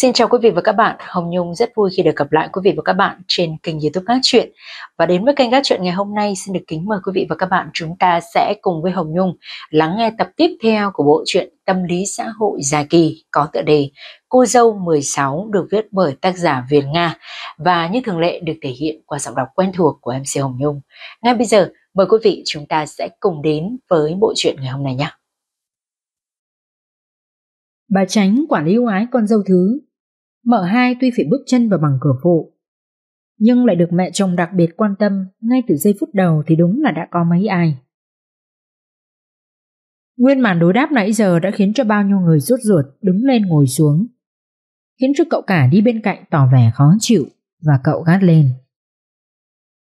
Xin chào quý vị và các bạn, Hồng Nhung rất vui khi được gặp lại quý vị và các bạn trên kênh youtube Gác Chuyện. Và đến với kênh Gác Chuyện ngày hôm nay xin được kính mời quý vị và các bạn chúng ta sẽ cùng với Hồng Nhung lắng nghe tập tiếp theo của bộ truyện Tâm lý xã hội dài kỳ có tựa đề Cô dâu 16 được viết bởi tác giả Việt Nga và như thường lệ được thể hiện qua giọng đọc quen thuộc của MC Hồng Nhung. Ngay bây giờ mời quý vị chúng ta sẽ cùng đến với bộ truyện ngày hôm nay nhé. Bà Tránh quản lý ái con dâu thứ Mợ hai tuy phải bước chân vào bằng cửa phụ, nhưng lại được mẹ chồng đặc biệt quan tâm ngay từ giây phút đầu thì đúng là đã có mấy ai. Nguyên màn đối đáp nãy giờ đã khiến cho bao nhiêu người rút ruột đứng lên ngồi xuống, khiến cho cậu cả đi bên cạnh tỏ vẻ khó chịu và cậu gắt lên.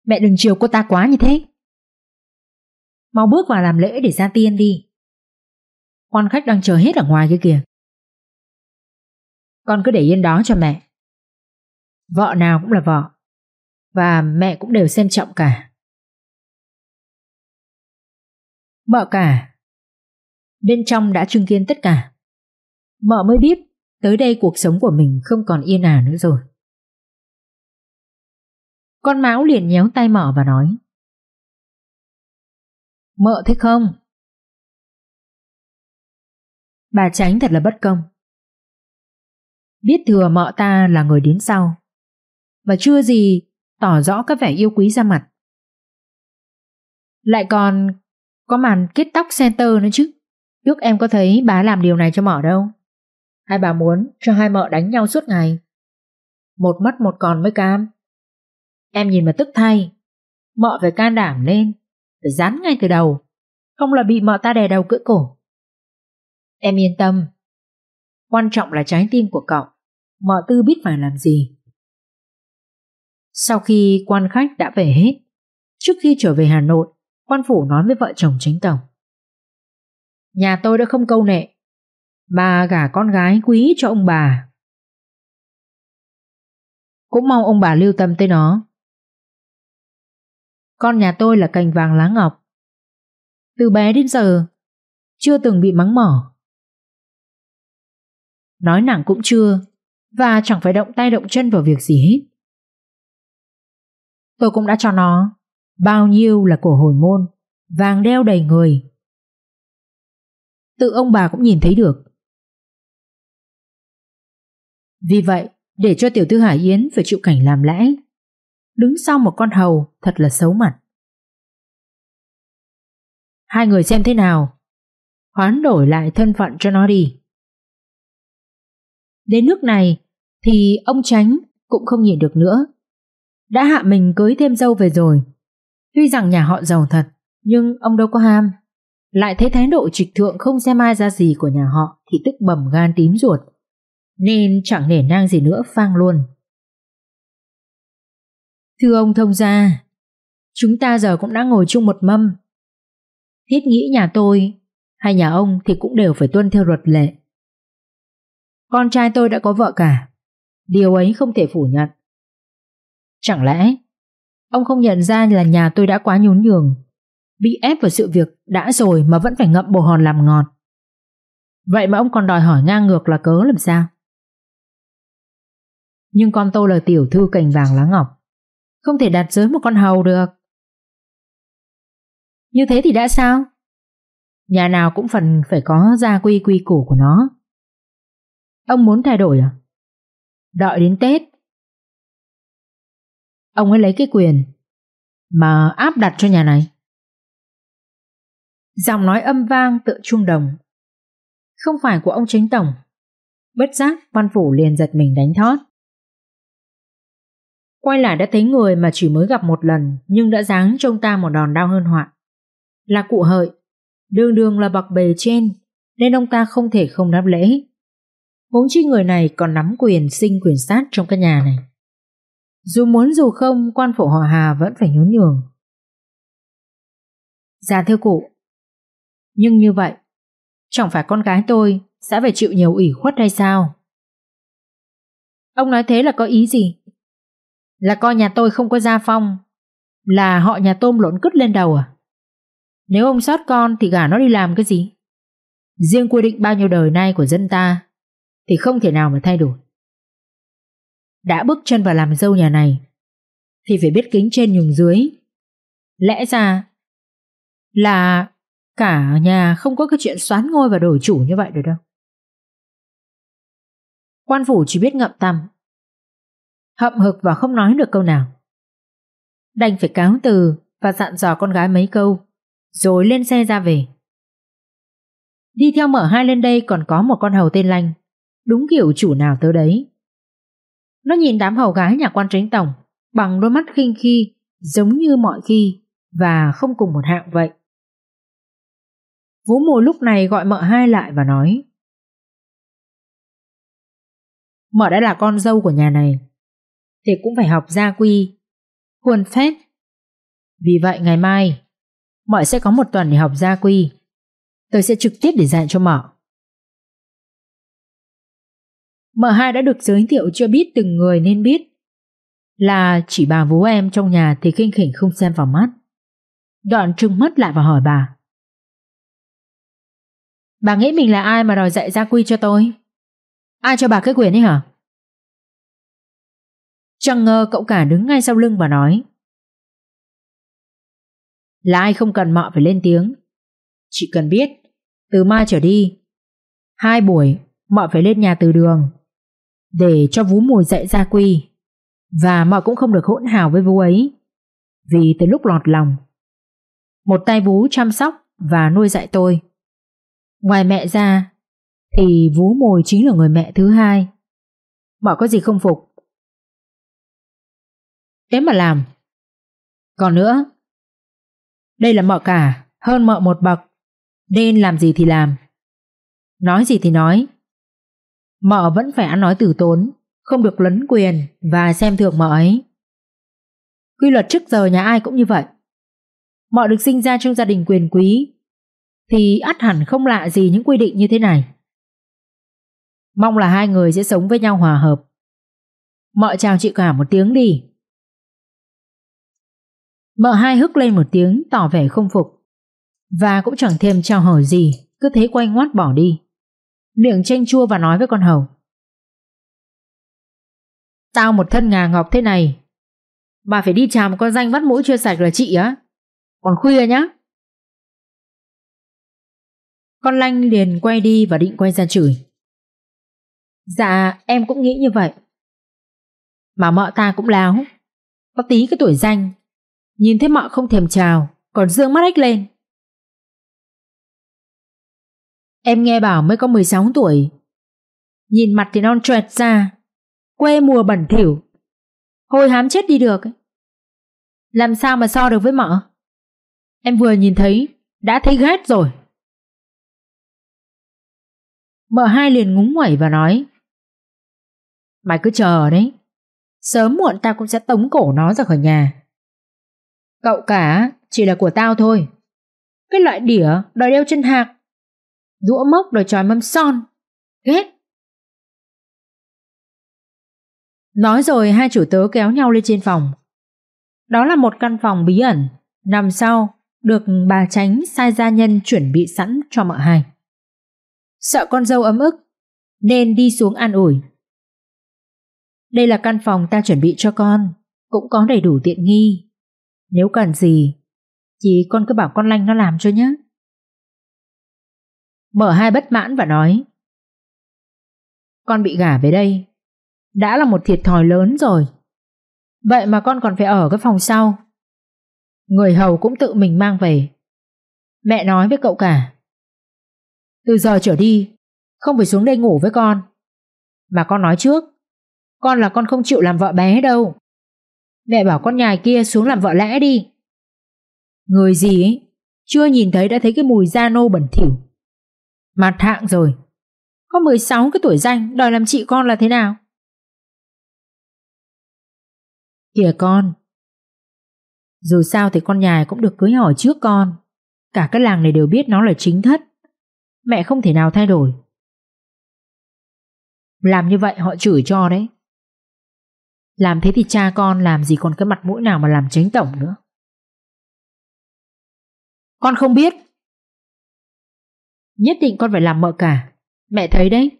Mẹ đừng chiều cô ta quá như thế. Mau bước vào làm lễ để ra tiên đi. Quan khách đang chờ hết ở ngoài kia kìa. Con cứ để yên đó cho mẹ. Vợ nào cũng là vợ. Và mẹ cũng đều xem trọng cả. Vợ cả. Bên trong đã chứng kiến tất cả. Mợ mới biết tới đây cuộc sống của mình không còn yên ả nữa rồi. Con máu liền nhéo tay mợ và nói Mợ thế không? Bà tránh thật là bất công biết thừa mợ ta là người đến sau. Và chưa gì, tỏ rõ các vẻ yêu quý ra mặt. Lại còn có màn kết tóc center nữa chứ. Trước em có thấy bà làm điều này cho mợ đâu. Hai bà muốn cho hai mợ đánh nhau suốt ngày. Một mất một còn mới cam. Em nhìn mà tức thay. Mợ phải can đảm lên, phải dán ngay từ đầu. Không là bị mợ ta đè đầu cưỡi cổ. Em yên tâm, Quan trọng là trái tim của cậu. Mọ tư biết phải làm gì. Sau khi quan khách đã về hết, trước khi trở về Hà Nội, quan phủ nói với vợ chồng chính tổng. Nhà tôi đã không câu nệ. Bà gả con gái quý cho ông bà. Cũng mong ông bà lưu tâm tới nó. Con nhà tôi là cành vàng lá ngọc. Từ bé đến giờ, chưa từng bị mắng mỏ. Nói nàng cũng chưa, và chẳng phải động tay động chân vào việc gì hết. Tôi cũng đã cho nó bao nhiêu là cổ hồi môn, vàng đeo đầy người. Tự ông bà cũng nhìn thấy được. Vì vậy, để cho tiểu thư Hải Yến phải chịu cảnh làm lẽ, đứng sau một con hầu thật là xấu mặt. Hai người xem thế nào? Hoán đổi lại thân phận cho nó đi. Đến nước này thì ông Tránh cũng không nhịn được nữa. Đã hạ mình cưới thêm dâu về rồi. Tuy rằng nhà họ giàu thật, nhưng ông đâu có ham. Lại thấy thái độ trịch thượng không xem ai ra gì của nhà họ thì tức bầm gan tím ruột. Nên chẳng nể nang gì nữa phang luôn. Thưa ông thông gia, chúng ta giờ cũng đã ngồi chung một mâm. Thiết nghĩ nhà tôi hay nhà ông thì cũng đều phải tuân theo luật lệ. Con trai tôi đã có vợ cả. Điều ấy không thể phủ nhận. Chẳng lẽ ông không nhận ra là nhà tôi đã quá nhún nhường, bị ép vào sự việc đã rồi mà vẫn phải ngậm bồ hòn làm ngọt. Vậy mà ông còn đòi hỏi ngang ngược là cớ làm sao? Nhưng con tôi là tiểu thư cành vàng lá ngọc, không thể đặt dưới một con hầu được. Như thế thì đã sao? Nhà nào cũng phần phải có gia quy quy củ của nó. Ông muốn thay đổi à? Đợi đến Tết. Ông ấy lấy cái quyền mà áp đặt cho nhà này. Giọng nói âm vang tựa chuông đồng. Không phải của ông chính tổng. Bất giác văn phủ liền giật mình đánh thót. Quay lại đã thấy người mà chỉ mới gặp một lần nhưng đã giáng trông ta một đòn đau hơn họa, Là cụ hợi, đường đường là bậc bề trên nên ông ta không thể không đáp lễ. Huống chi người này còn nắm quyền sinh quyền sát trong căn nhà này. Dù muốn dù không, quan phủ họ Hà vẫn phải nhún nhường. Dạ thưa cụ. Nhưng như vậy, chẳng phải con gái tôi sẽ phải chịu nhiều ủy khuất hay sao? Ông nói thế là có ý gì? Là coi nhà tôi không có gia phong, là họ nhà tôm lộn cứt lên đầu à? Nếu ông sót con thì gả nó đi làm cái gì? Riêng quy định bao nhiêu đời nay của dân ta thì không thể nào mà thay đổi. Đã bước chân vào làm dâu nhà này thì phải biết kính trên nhường dưới. Lẽ ra là cả nhà không có cái chuyện xoán ngôi và đổi chủ như vậy được đâu. Quan phủ chỉ biết ngậm tằm, hậm hực và không nói được câu nào. Đành phải cáo từ và dặn dò con gái mấy câu, rồi lên xe ra về. Đi theo mở hai lên đây còn có một con hầu tên Lanh, đúng kiểu chủ nào tới đấy. Nó nhìn đám hầu gái nhà quan tránh tổng bằng đôi mắt khinh khi, giống như mọi khi và không cùng một hạng vậy. Vũ mồ lúc này gọi mợ hai lại và nói Mợ đã là con dâu của nhà này thì cũng phải học gia quy, khuôn phép. Vì vậy ngày mai, mợ sẽ có một tuần để học gia quy. Tôi sẽ trực tiếp để dạy cho mợ. M2 đã được giới thiệu chưa biết từng người nên biết. Là chỉ bà vú em trong nhà thì kinh khỉnh không xem vào mắt. Đoạn trừng mắt lại và hỏi bà. Bà nghĩ mình là ai mà đòi dạy gia quy cho tôi? Ai cho bà cái quyền ấy hả? Chẳng ngờ cậu cả đứng ngay sau lưng và nói. Là ai không cần mọ phải lên tiếng. Chỉ cần biết, từ mai trở đi, hai buổi mọ phải lên nhà từ đường để cho vú mùi dạy gia quy và mọi cũng không được hỗn hào với vú ấy vì từ lúc lọt lòng một tay vú chăm sóc và nuôi dạy tôi ngoài mẹ ra thì vú mùi chính là người mẹ thứ hai mọi có gì không phục thế mà làm còn nữa đây là mợ cả hơn mợ một bậc nên làm gì thì làm nói gì thì nói mợ vẫn phải ăn nói tử tốn, không được lấn quyền và xem thường mợ ấy. Quy luật trước giờ nhà ai cũng như vậy. Mợ được sinh ra trong gia đình quyền quý, thì ắt hẳn không lạ gì những quy định như thế này. Mong là hai người sẽ sống với nhau hòa hợp. Mợ chào chị cả một tiếng đi. Mợ hai hức lên một tiếng tỏ vẻ không phục, và cũng chẳng thêm chào hỏi gì, cứ thế quay ngoắt bỏ đi miệng chanh chua và nói với con hầu. Tao một thân ngà ngọc thế này, bà phải đi trà một con danh vắt mũi chưa sạch là chị á. Còn khuya nhá. Con Lanh liền quay đi và định quay ra chửi. Dạ, em cũng nghĩ như vậy. Mà mợ ta cũng láo. Có tí cái tuổi danh. Nhìn thấy mợ không thèm chào, còn dương mắt ếch lên. Em nghe bảo mới có 16 tuổi. Nhìn mặt thì non trẹt ra, quê mùa bẩn thỉu. Hôi hám chết đi được. Làm sao mà so được với mợ? Em vừa nhìn thấy, đã thấy ghét rồi. Mợ hai liền ngúng nguẩy và nói Mày cứ chờ đấy Sớm muộn tao cũng sẽ tống cổ nó ra khỏi nhà Cậu cả chỉ là của tao thôi Cái loại đĩa đòi đeo chân hạc đũa mốc đồ tròn mâm son. Ghét! Nói rồi hai chủ tớ kéo nhau lên trên phòng. Đó là một căn phòng bí ẩn, nằm sau, được bà tránh sai gia nhân chuẩn bị sẵn cho mợ hai. Sợ con dâu ấm ức, nên đi xuống an ủi. Đây là căn phòng ta chuẩn bị cho con, cũng có đầy đủ tiện nghi. Nếu cần gì, thì con cứ bảo con Lanh nó làm cho nhé. Mở hai bất mãn và nói Con bị gả về đây Đã là một thiệt thòi lớn rồi Vậy mà con còn phải ở cái phòng sau Người hầu cũng tự mình mang về Mẹ nói với cậu cả Từ giờ trở đi Không phải xuống đây ngủ với con Mà con nói trước Con là con không chịu làm vợ bé đâu Mẹ bảo con nhài kia xuống làm vợ lẽ đi Người gì ấy Chưa nhìn thấy đã thấy cái mùi da nô bẩn thỉu Mặt hạng rồi. Có 16 cái tuổi danh đòi làm chị con là thế nào? Kìa con. Dù sao thì con nhà cũng được cưới hỏi trước con. Cả cái làng này đều biết nó là chính thất. Mẹ không thể nào thay đổi. Làm như vậy họ chửi cho đấy. Làm thế thì cha con làm gì còn cái mặt mũi nào mà làm tránh tổng nữa. Con không biết. Nhất định con phải làm mợ cả Mẹ thấy đấy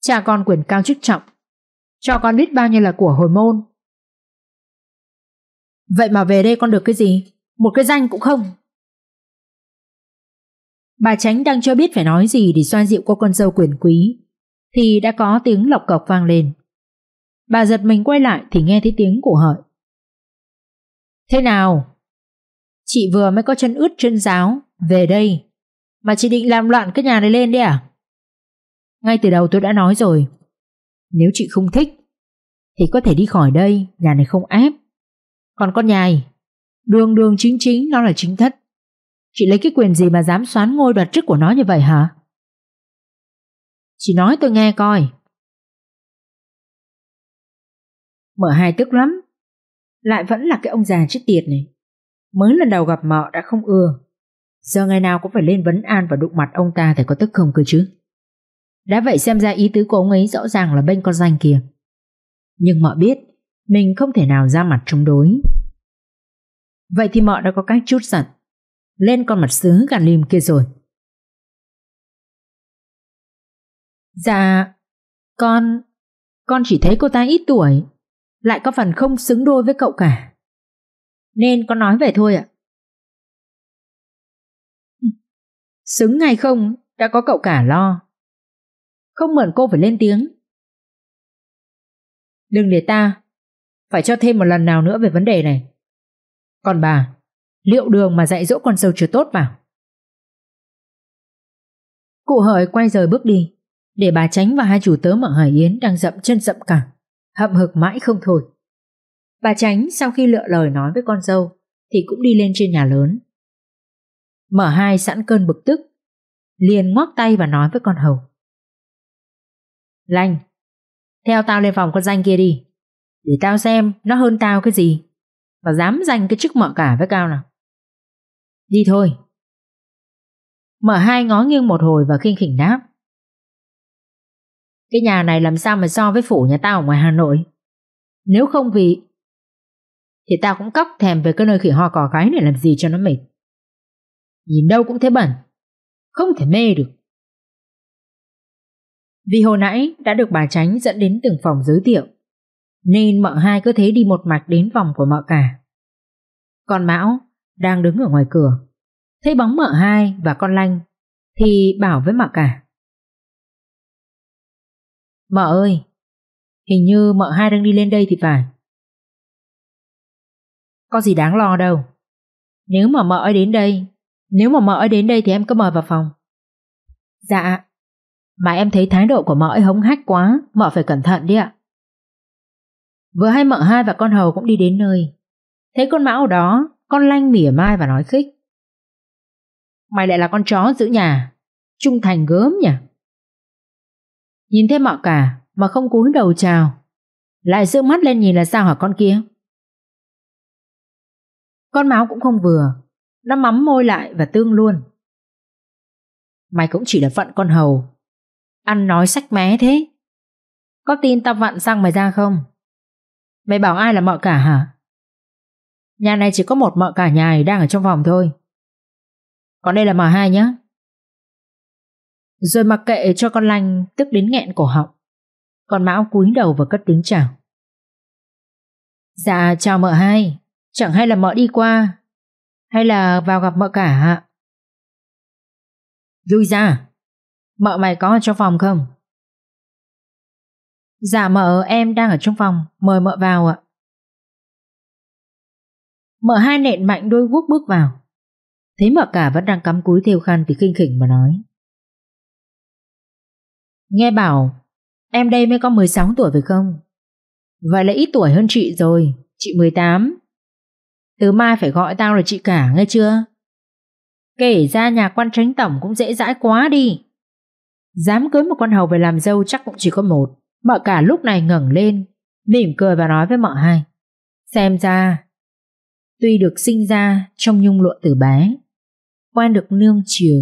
Cha con quyền cao chức trọng Cho con biết bao nhiêu là của hồi môn Vậy mà về đây con được cái gì Một cái danh cũng không Bà Tránh đang chưa biết phải nói gì Để xoa dịu cô con dâu quyền quý Thì đã có tiếng lọc cọc vang lên Bà giật mình quay lại Thì nghe thấy tiếng của hợi Thế nào Chị vừa mới có chân ướt chân giáo Về đây mà chị định làm loạn cái nhà này lên đấy à? Ngay từ đầu tôi đã nói rồi. Nếu chị không thích, thì có thể đi khỏi đây, nhà này không ép. Còn con nhài, đường đường chính chính nó là chính thất. Chị lấy cái quyền gì mà dám xoán ngôi đoạt chức của nó như vậy hả? Chị nói tôi nghe coi. mợ hai tức lắm. Lại vẫn là cái ông già chết tiệt này. Mới lần đầu gặp mợ đã không ưa. Giờ ngày nào cũng phải lên vấn an và đụng mặt ông ta thì có tức không cơ chứ. Đã vậy xem ra ý tứ của ông ấy rõ ràng là bên con danh kia. Nhưng mọ biết, mình không thể nào ra mặt chống đối. Vậy thì mọ đã có cách chút giận. Lên con mặt sứ gàn lim kia rồi. Dạ, con... Con chỉ thấy cô ta ít tuổi, lại có phần không xứng đôi với cậu cả. Nên con nói về thôi ạ. Xứng ngay không đã có cậu cả lo. Không mượn cô phải lên tiếng. Đừng để ta phải cho thêm một lần nào nữa về vấn đề này. Còn bà, liệu đường mà dạy dỗ con sâu chưa tốt vào? Cụ hợi quay rời bước đi, để bà tránh và hai chủ tớ mở Hải Yến đang dậm chân dậm cả hậm hực mãi không thôi. Bà tránh sau khi lựa lời nói với con dâu thì cũng đi lên trên nhà lớn. Mở hai sẵn cơn bực tức, liền ngoắc tay và nói với con hầu. Lanh, theo tao lên phòng con danh kia đi, để tao xem nó hơn tao cái gì, và dám giành cái chức mợ cả với cao nào. Đi thôi. Mở hai ngó nghiêng một hồi và khinh khỉnh đáp. Cái nhà này làm sao mà so với phủ nhà tao ở ngoài Hà Nội. Nếu không vì... Thì tao cũng cóc thèm về cái nơi khỉ ho cò gái này làm gì cho nó mệt nhìn đâu cũng thấy bẩn, không thể mê được. Vì hồi nãy đã được bà Tránh dẫn đến từng phòng giới thiệu, nên mợ hai cứ thế đi một mạch đến phòng của mợ cả. Còn Mão đang đứng ở ngoài cửa, thấy bóng mợ hai và con Lanh thì bảo với mợ cả. Mợ ơi, hình như mợ hai đang đi lên đây thì phải. Có gì đáng lo đâu. Nếu mà mợ ấy đến đây nếu mà mợ đến đây thì em cứ mời vào phòng. Dạ. Mà em thấy thái độ của mợ ấy hống hách quá, mợ phải cẩn thận đi ạ. Vừa hay mợ hai và con hầu cũng đi đến nơi. Thấy con mão đó, con lanh mỉa mai và nói khích. Mày lại là con chó giữ nhà, trung thành gớm nhỉ. Nhìn thấy mợ cả mà không cúi đầu chào, lại dương mắt lên nhìn là sao hả con kia? Con máu cũng không vừa, nó mắm môi lại và tương luôn. Mày cũng chỉ là phận con hầu. Ăn nói sách mé thế. Có tin tao vặn sang mày ra không? Mày bảo ai là mợ cả hả? Nhà này chỉ có một mợ cả nhài đang ở trong phòng thôi. Còn đây là mợ hai nhá. Rồi mặc kệ cho con Lanh tức đến nghẹn cổ họng. Còn Mão cúi đầu và cất tiếng chào. Dạ chào mợ hai, chẳng hay là mợ đi qua hay là vào gặp mợ cả? Lui ra, mợ mày có ở trong phòng không? Dạ mợ em đang ở trong phòng, mời mợ vào ạ. Mợ hai nện mạnh đôi guốc bước vào. Thấy mợ cả vẫn đang cắm cúi theo khăn thì kinh khỉnh mà nói. Nghe bảo, em đây mới có 16 tuổi phải không? Vậy là ít tuổi hơn chị rồi, chị 18. Từ mai phải gọi tao là chị cả nghe chưa? Kể ra nhà quan tránh tổng cũng dễ dãi quá đi. Dám cưới một con hầu về làm dâu chắc cũng chỉ có một. Mợ cả lúc này ngẩng lên, mỉm cười và nói với mợ hai. Xem ra, tuy được sinh ra trong nhung lụa từ bé, quan được nương chiều,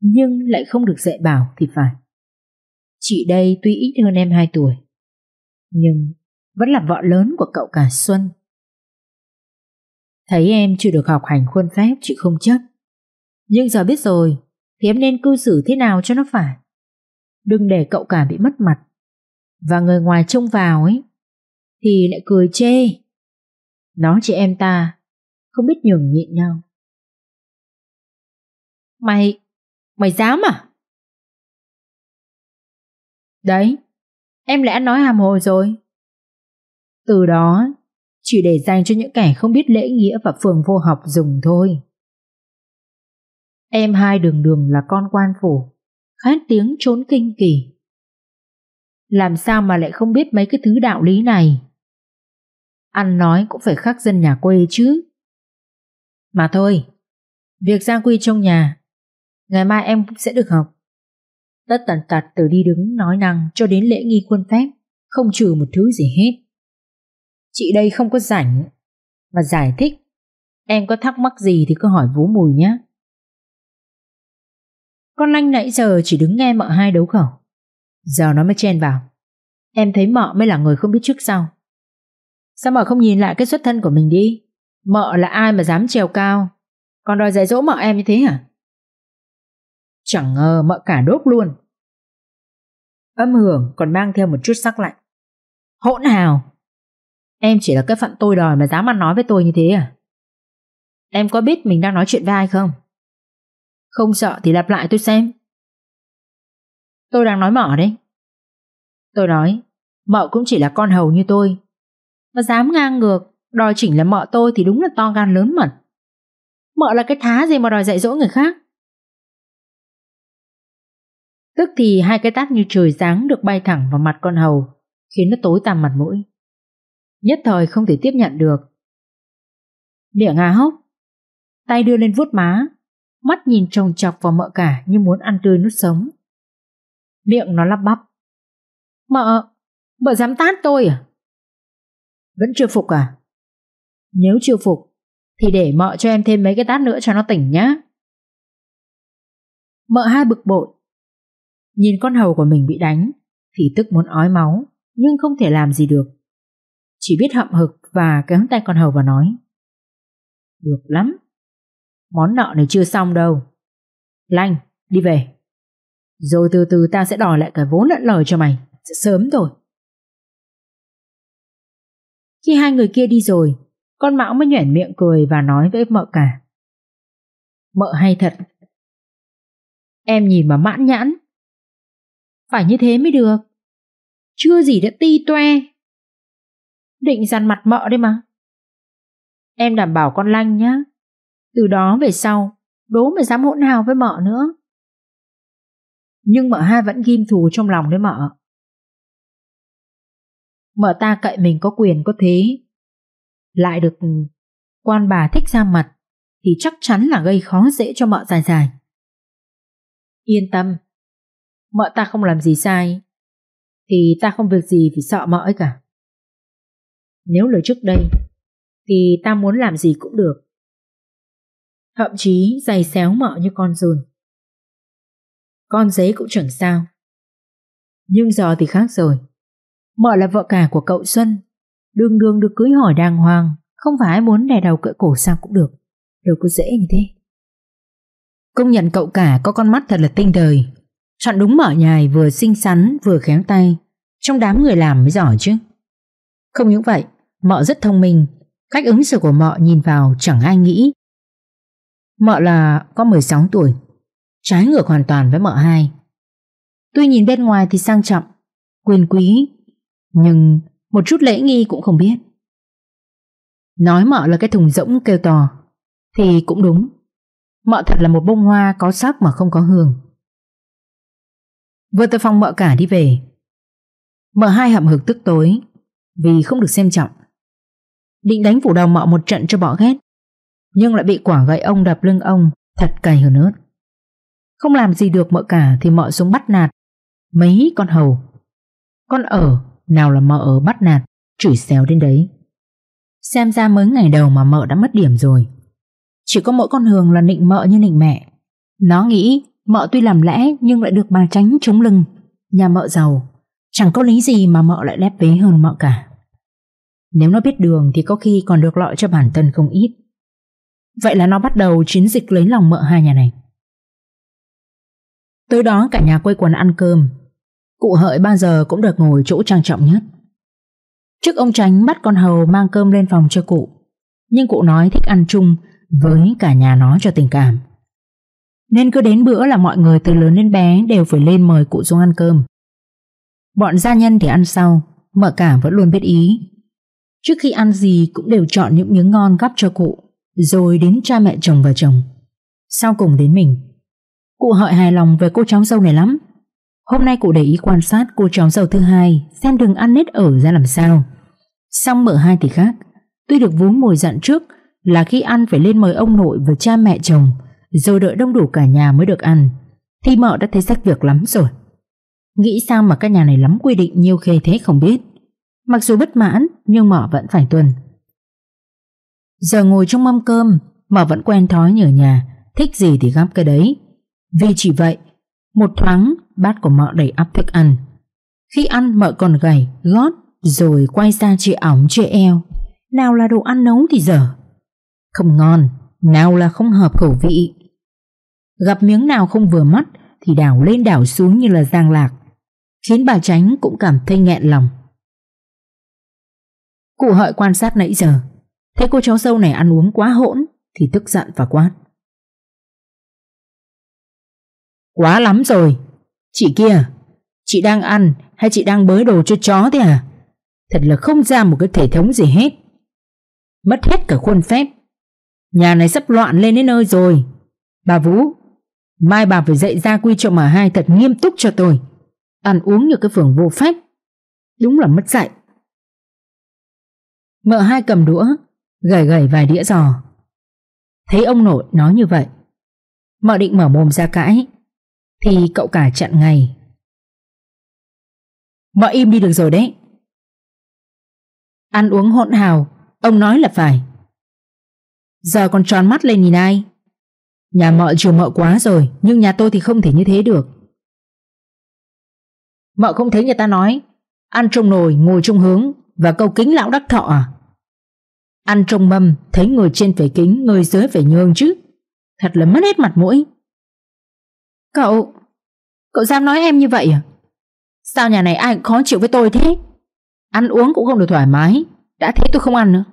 nhưng lại không được dạy bảo thì phải. Chị đây tuy ít hơn em 2 tuổi, nhưng vẫn là vợ lớn của cậu cả Xuân. Thấy em chưa được học hành khuôn phép chị không chấp. Nhưng giờ biết rồi thì em nên cư xử thế nào cho nó phải. Đừng để cậu cả bị mất mặt. Và người ngoài trông vào ấy thì lại cười chê. Nó chị em ta không biết nhường nhịn nhau. Mày, mày dám à? Đấy, em lẽ nói hàm hồ rồi. Từ đó chỉ để dành cho những kẻ không biết lễ nghĩa và phường vô học dùng thôi. Em hai đường đường là con quan phủ, khát tiếng trốn kinh kỳ. Làm sao mà lại không biết mấy cái thứ đạo lý này? Ăn nói cũng phải khác dân nhà quê chứ. Mà thôi, việc gia quy trong nhà, ngày mai em cũng sẽ được học. Tất tần tật từ đi đứng nói năng cho đến lễ nghi quân phép, không trừ một thứ gì hết. Chị đây không có rảnh. và giải thích. Em có thắc mắc gì thì cứ hỏi Vũ Mùi nhé. Con anh nãy giờ chỉ đứng nghe mợ hai đấu khẩu. Giờ nó mới chen vào. Em thấy mợ mới là người không biết trước sau. Sao mợ không nhìn lại cái xuất thân của mình đi? Mợ là ai mà dám trèo cao? Còn đòi dạy dỗ mợ em như thế hả? Chẳng ngờ mợ cả đốt luôn. Âm hưởng còn mang theo một chút sắc lạnh. Hỗn hào, Em chỉ là cái phận tôi đòi mà dám mà nói với tôi như thế à? Em có biết mình đang nói chuyện với ai không? Không sợ thì lặp lại tôi xem. Tôi đang nói mỏ đấy. Tôi nói, mợ cũng chỉ là con hầu như tôi. Mà dám ngang ngược, đòi chỉnh là mợ tôi thì đúng là to gan lớn mật. Mợ là cái thá gì mà đòi dạy dỗ người khác. Tức thì hai cái tát như trời giáng được bay thẳng vào mặt con hầu, khiến nó tối tăm mặt mũi. Nhất thời không thể tiếp nhận được miệng ngà hốc Tay đưa lên vuốt má Mắt nhìn trồng chọc vào mợ cả Như muốn ăn tươi nuốt sống Miệng nó lắp bắp Mợ, mợ dám tát tôi à Vẫn chưa phục à Nếu chưa phục Thì để mợ cho em thêm mấy cái tát nữa cho nó tỉnh nhá Mợ hai bực bội Nhìn con hầu của mình bị đánh Thì tức muốn ói máu Nhưng không thể làm gì được chỉ biết hậm hực và kéo tay con hầu và nói Được lắm, món nợ này chưa xong đâu. Lanh, đi về. Rồi từ từ ta sẽ đòi lại cả vốn lẫn lời cho mày, sẽ sớm rồi. Khi hai người kia đi rồi, con Mão mới nhoẻn miệng cười và nói với mợ cả. Mợ hay thật. Em nhìn mà mãn nhãn. Phải như thế mới được. Chưa gì đã ti toe định dằn mặt mợ đấy mà. Em đảm bảo con lanh nhá. Từ đó về sau, đố mà dám hỗn hào với mợ nữa. Nhưng mợ hai vẫn ghim thù trong lòng đấy mợ. Mợ ta cậy mình có quyền có thế. Lại được quan bà thích ra mặt thì chắc chắn là gây khó dễ cho mợ dài dài. Yên tâm, mợ ta không làm gì sai thì ta không việc gì vì sợ mợ ấy cả. Nếu lời trước đây, thì ta muốn làm gì cũng được. Thậm chí giày xéo mợ như con dùn. Con giấy cũng chẳng sao. Nhưng giờ thì khác rồi. Mợ là vợ cả của cậu Xuân. Đương đương được cưới hỏi đàng hoàng, không phải ai muốn đè đầu cỡ cổ sao cũng được. Đâu có dễ như thế. Công nhận cậu cả có con mắt thật là tinh đời. Chọn đúng mở nhài vừa xinh xắn vừa khéo tay. Trong đám người làm mới giỏi chứ. Không những vậy, Mợ rất thông minh, cách ứng xử của mợ nhìn vào chẳng ai nghĩ. Mợ là có 16 tuổi, trái ngược hoàn toàn với mợ hai. Tuy nhìn bên ngoài thì sang trọng, quyền quý, nhưng một chút lễ nghi cũng không biết. Nói mợ là cái thùng rỗng kêu to, thì cũng đúng. Mợ thật là một bông hoa có sắc mà không có hương. Vừa từ phòng mợ cả đi về Mợ hai hậm hực tức tối Vì không được xem trọng định đánh phủ đầu mọ một trận cho bỏ ghét nhưng lại bị quả gậy ông đập lưng ông thật cày hơn nước không làm gì được mợ cả thì mợ xuống bắt nạt mấy con hầu con ở nào là mợ ở bắt nạt chửi xéo đến đấy xem ra mới ngày đầu mà mợ đã mất điểm rồi chỉ có mỗi con hường là nịnh mợ như nịnh mẹ nó nghĩ mợ tuy làm lẽ nhưng lại được bà tránh chống lưng nhà mợ giàu chẳng có lý gì mà mợ lại lép vế hơn mợ cả nếu nó biết đường thì có khi còn được lợi cho bản thân không ít. Vậy là nó bắt đầu chiến dịch lấy lòng mợ hai nhà này. Tới đó cả nhà quây quần ăn cơm. Cụ hợi bao giờ cũng được ngồi chỗ trang trọng nhất. Trước ông Tránh bắt con hầu mang cơm lên phòng cho cụ. Nhưng cụ nói thích ăn chung với cả nhà nó cho tình cảm. Nên cứ đến bữa là mọi người từ lớn đến bé đều phải lên mời cụ xuống ăn cơm. Bọn gia nhân thì ăn sau, mợ cả vẫn luôn biết ý. Trước khi ăn gì cũng đều chọn những miếng ngon gắp cho cụ, rồi đến cha mẹ chồng và chồng. Sau cùng đến mình. Cụ hỏi hài lòng về cô cháu dâu này lắm. Hôm nay cụ để ý quan sát cô cháu dâu thứ hai xem đường ăn nết ở ra làm sao. Xong mở hai thì khác. Tuy được vú mồi dặn trước là khi ăn phải lên mời ông nội và cha mẹ chồng rồi đợi đông đủ cả nhà mới được ăn. Thì mợ đã thấy sách việc lắm rồi. Nghĩ sao mà các nhà này lắm quy định nhiều khê thế không biết. Mặc dù bất mãn nhưng Mỏ vẫn phải tuân. Giờ ngồi trong mâm cơm, Mỏ vẫn quen thói như nhà, thích gì thì gắp cái đấy. Vì chỉ vậy, một thoáng bát của mợ đầy ắp thức ăn. Khi ăn mợ còn gầy, gót rồi quay ra chia ống chia eo. Nào là đồ ăn nấu thì dở. Không ngon, nào là không hợp khẩu vị. Gặp miếng nào không vừa mắt thì đảo lên đảo xuống như là giang lạc khiến bà Tránh cũng cảm thấy nghẹn lòng. Cụ hợi quan sát nãy giờ Thấy cô cháu dâu này ăn uống quá hỗn Thì tức giận và quát Quá lắm rồi Chị kia Chị đang ăn hay chị đang bới đồ cho chó thế à Thật là không ra một cái thể thống gì hết Mất hết cả khuôn phép Nhà này sắp loạn lên đến nơi rồi Bà Vũ Mai bà phải dạy ra quy cho mà hai thật nghiêm túc cho tôi Ăn uống như cái phường vô phép Đúng là mất dạy Mợ hai cầm đũa, gẩy gẩy vài đĩa giò. Thấy ông nội nói như vậy, mợ định mở mồm ra cãi, thì cậu cả chặn ngay. Mợ im đi được rồi đấy. Ăn uống hỗn hào, ông nói là phải. Giờ còn tròn mắt lên nhìn ai? Nhà mợ chiều mợ quá rồi, nhưng nhà tôi thì không thể như thế được. Mợ không thấy người ta nói, ăn trong nồi, ngồi trong hướng và cầu kính lão đắc thọ à? Ăn trong mâm thấy người trên phải kính, người dưới phải nhường chứ. Thật là mất hết mặt mũi. Cậu, cậu dám nói em như vậy à? Sao nhà này ai khó chịu với tôi thế? Ăn uống cũng không được thoải mái, đã thế tôi không ăn nữa.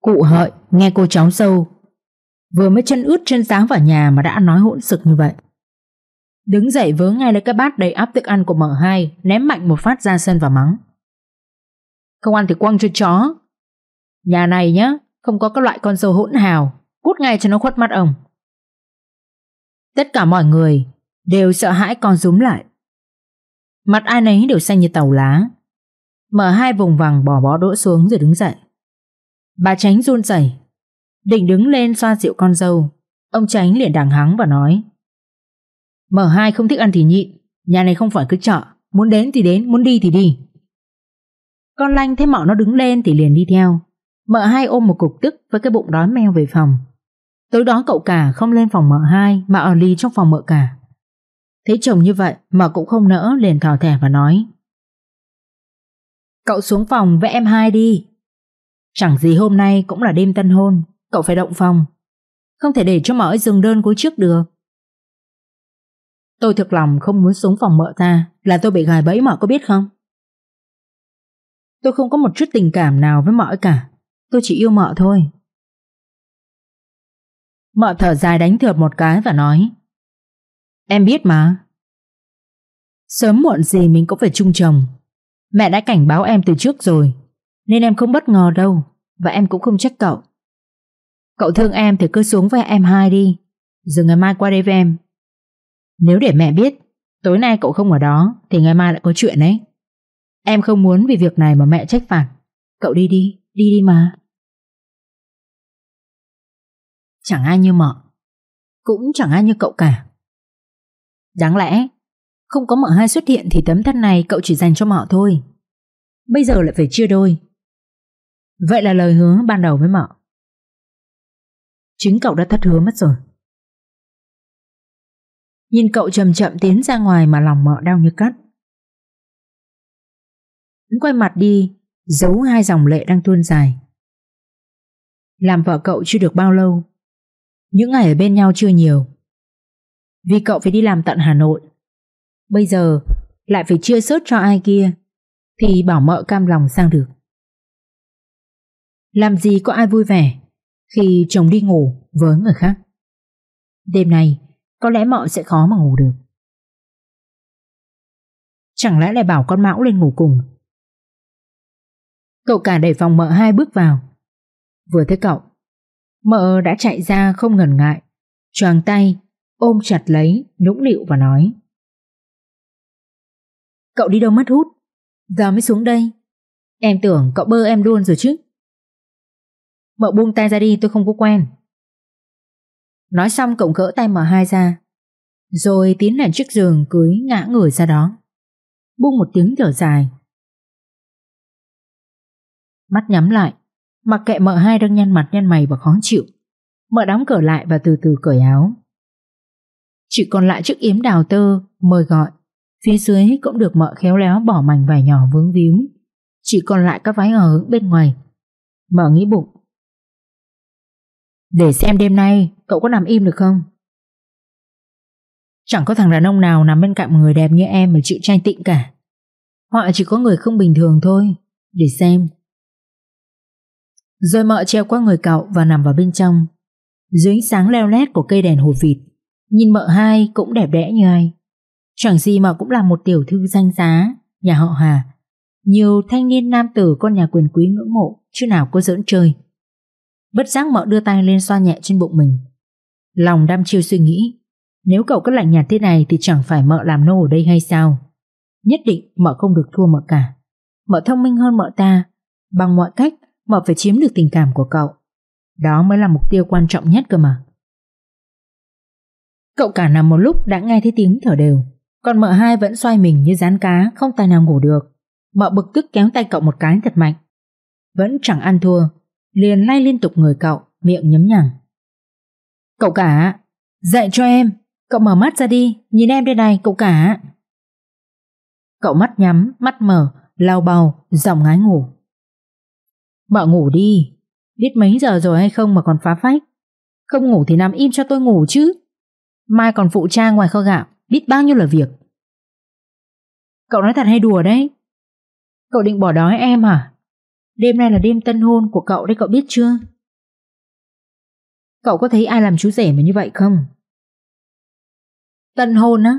Cụ hợi, nghe cô cháu sâu Vừa mới chân ướt chân dáng vào nhà mà đã nói hỗn sực như vậy. Đứng dậy vớ ngay lấy cái bát đầy áp thức ăn của mở hai, ném mạnh một phát ra sân và mắng. Không ăn thì quăng cho chó, Nhà này nhá, không có các loại con sâu hỗn hào, cút ngay cho nó khuất mắt ông. Tất cả mọi người đều sợ hãi con rúm lại. Mặt ai nấy đều xanh như tàu lá. Mở hai vùng vàng bỏ bó đỗ xuống rồi đứng dậy. Bà Tránh run rẩy, định đứng lên xoa dịu con dâu. Ông Tránh liền đàng hắng và nói. Mở hai không thích ăn thì nhịn, nhà này không phải cứ chợ, muốn đến thì đến, muốn đi thì đi. Con Lanh thấy mọ nó đứng lên thì liền đi theo mợ hai ôm một cục tức với cái bụng đói meo về phòng. Tối đó cậu cả không lên phòng mợ hai mà ở ly trong phòng mợ cả. Thấy chồng như vậy mà cũng không nỡ liền thỏ thẻ và nói. Cậu xuống phòng với em hai đi. Chẳng gì hôm nay cũng là đêm tân hôn, cậu phải động phòng. Không thể để cho mợ ấy dừng đơn cuối trước được. Tôi thực lòng không muốn xuống phòng mợ ta là tôi bị gài bẫy mợ có biết không? Tôi không có một chút tình cảm nào với mợ cả. Tôi chỉ yêu mợ thôi Mợ thở dài đánh thượt một cái và nói Em biết mà Sớm muộn gì mình cũng phải chung chồng Mẹ đã cảnh báo em từ trước rồi Nên em không bất ngờ đâu Và em cũng không trách cậu Cậu thương em thì cứ xuống với em hai đi Rồi ngày mai qua đây với em Nếu để mẹ biết Tối nay cậu không ở đó Thì ngày mai lại có chuyện đấy Em không muốn vì việc này mà mẹ trách phạt Cậu đi đi Đi đi mà. Chẳng ai như mợ. Cũng chẳng ai như cậu cả. Đáng lẽ, không có mợ hai xuất hiện thì tấm thân này cậu chỉ dành cho mợ thôi. Bây giờ lại phải chia đôi. Vậy là lời hứa ban đầu với mợ. Chính cậu đã thất hứa mất rồi. Nhìn cậu chậm chậm tiến ra ngoài mà lòng mợ đau như cắt. Quay mặt đi Giấu hai dòng lệ đang tuôn dài Làm vợ cậu chưa được bao lâu Những ngày ở bên nhau chưa nhiều Vì cậu phải đi làm tận Hà Nội Bây giờ Lại phải chia sớt cho ai kia Thì bảo mợ cam lòng sang được Làm gì có ai vui vẻ Khi chồng đi ngủ với người khác Đêm nay Có lẽ mợ sẽ khó mà ngủ được Chẳng lẽ lại bảo con Mão lên ngủ cùng Cậu cả đẩy phòng mợ hai bước vào. Vừa thấy cậu, mợ đã chạy ra không ngần ngại, choàng tay, ôm chặt lấy, nũng nịu và nói. Cậu đi đâu mất hút? Giờ mới xuống đây. Em tưởng cậu bơ em luôn rồi chứ. Mợ buông tay ra đi tôi không có quen. Nói xong cậu gỡ tay mợ hai ra, rồi tiến lại chiếc giường cưới ngã người ra đó. Buông một tiếng thở dài, Mắt nhắm lại, mặc kệ mợ hai đang nhăn mặt nhăn mày và khó chịu. Mợ đóng cửa lại và từ từ cởi áo. Chỉ còn lại chiếc yếm đào tơ, mời gọi. Phía dưới cũng được mợ khéo léo bỏ mảnh vải nhỏ vướng víu. Chỉ còn lại các váy ở bên ngoài. Mợ nghĩ bụng. Để xem đêm nay cậu có nằm im được không? Chẳng có thằng đàn ông nào nằm bên cạnh một người đẹp như em mà chịu trai tịnh cả. Họ chỉ có người không bình thường thôi. Để xem rồi mợ treo qua người cậu và nằm vào bên trong Dưới ánh sáng leo lét của cây đèn hồ vịt Nhìn mợ hai cũng đẹp đẽ như ai Chẳng gì mà cũng là một tiểu thư danh giá Nhà họ Hà Nhiều thanh niên nam tử con nhà quyền quý ngưỡng mộ Chứ nào có giỡn chơi Bất giác mợ đưa tay lên xoa nhẹ trên bụng mình Lòng đam chiêu suy nghĩ Nếu cậu cứ lạnh nhạt thế này Thì chẳng phải mợ làm nô ở đây hay sao Nhất định mợ không được thua mợ cả Mợ thông minh hơn mợ ta Bằng mọi cách mà phải chiếm được tình cảm của cậu. Đó mới là mục tiêu quan trọng nhất cơ mà. Cậu cả nằm một lúc đã nghe thấy tiếng thở đều, còn mợ hai vẫn xoay mình như rán cá, không tài nào ngủ được. Mợ bực tức kéo tay cậu một cái thật mạnh. Vẫn chẳng ăn thua, liền lay liên tục người cậu, miệng nhấm nhằng. Cậu cả, dậy cho em, cậu mở mắt ra đi, nhìn em đây này, cậu cả. Cậu mắt nhắm, mắt mở, lao bào, giọng ngái ngủ. Mợ ngủ đi, biết mấy giờ rồi hay không mà còn phá phách. Không ngủ thì nằm im cho tôi ngủ chứ. Mai còn phụ cha ngoài kho gạo, biết bao nhiêu là việc. Cậu nói thật hay đùa đấy? Cậu định bỏ đói em à? Đêm nay là đêm tân hôn của cậu đấy cậu biết chưa? Cậu có thấy ai làm chú rể mà như vậy không? Tân hôn á?